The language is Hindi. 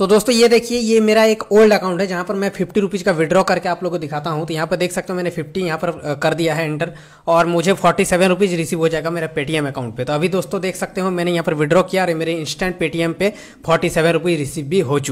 तो दोस्तों ये देखिए ये मेरा एक ओल्ड अकाउंट है जहाँ पर मैं फिफ्टी रुपीज़ का विड्रॉ करके आप लोगों को दिखाता हूँ तो यहाँ पर देख सकते हो मैंने फिफ्टी यहाँ पर कर दिया है एंटर और मुझे फोर्टी सेवन रुपीज़ रिसीव हो जाएगा मेरे पेटीएम अकाउंट पे तो अभी दोस्तों देख सकते हो मैंने यहाँ पर विड्रॉ किया और मेरे इंस्टेंट पेटीएम पे फोर्टी सेवन रुपीज़ रिसीव भी हो चुकी